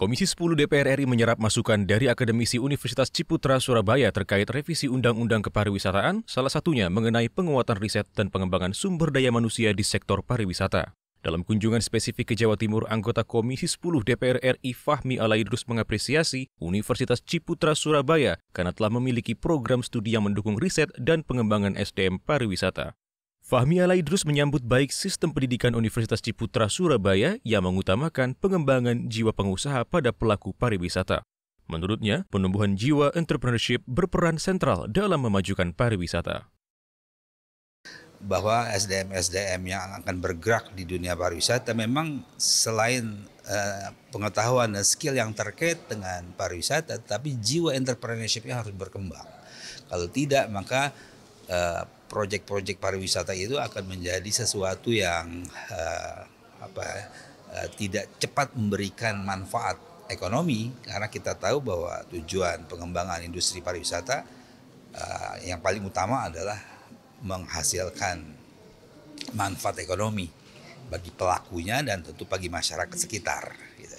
Komisi 10 DPR RI menyerap masukan dari akademisi Universitas Ciputra Surabaya terkait revisi Undang-Undang Kepariwisataan, salah satunya mengenai penguatan riset dan pengembangan sumber daya manusia di sektor pariwisata. Dalam kunjungan spesifik ke Jawa Timur, anggota Komisi 10 DPR RI Fahmi Alaidrus mengapresiasi Universitas Ciputra Surabaya karena telah memiliki program studi yang mendukung riset dan pengembangan SDM pariwisata. Fahmi Alaidrus menyambut baik sistem pendidikan Universitas Ciputra Surabaya yang mengutamakan pengembangan jiwa pengusaha pada pelaku pariwisata. Menurutnya, penumbuhan jiwa entrepreneurship berperan sentral dalam memajukan pariwisata. Bahwa SDM-SDM yang akan bergerak di dunia pariwisata memang selain eh, pengetahuan dan skill yang terkait dengan pariwisata, tapi jiwa entrepreneurship harus berkembang. Kalau tidak, maka proyek eh, proyek-proyek pariwisata itu akan menjadi sesuatu yang uh, apa uh, tidak cepat memberikan manfaat ekonomi karena kita tahu bahwa tujuan pengembangan industri pariwisata uh, yang paling utama adalah menghasilkan manfaat ekonomi bagi pelakunya dan tentu bagi masyarakat sekitar. Gitu.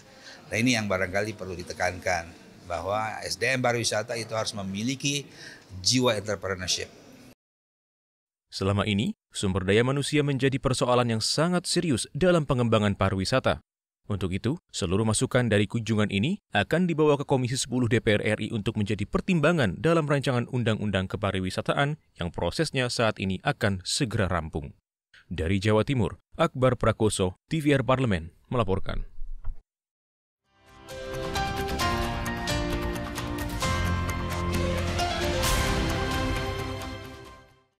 Nah ini yang barangkali perlu ditekankan bahwa SDM pariwisata itu harus memiliki jiwa entrepreneurship Selama ini, sumber daya manusia menjadi persoalan yang sangat serius dalam pengembangan pariwisata. Untuk itu, seluruh masukan dari kunjungan ini akan dibawa ke Komisi 10 DPR RI untuk menjadi pertimbangan dalam rancangan Undang-Undang Kepariwisataan yang prosesnya saat ini akan segera rampung. Dari Jawa Timur, Akbar Prakoso, TVR Parlemen, melaporkan.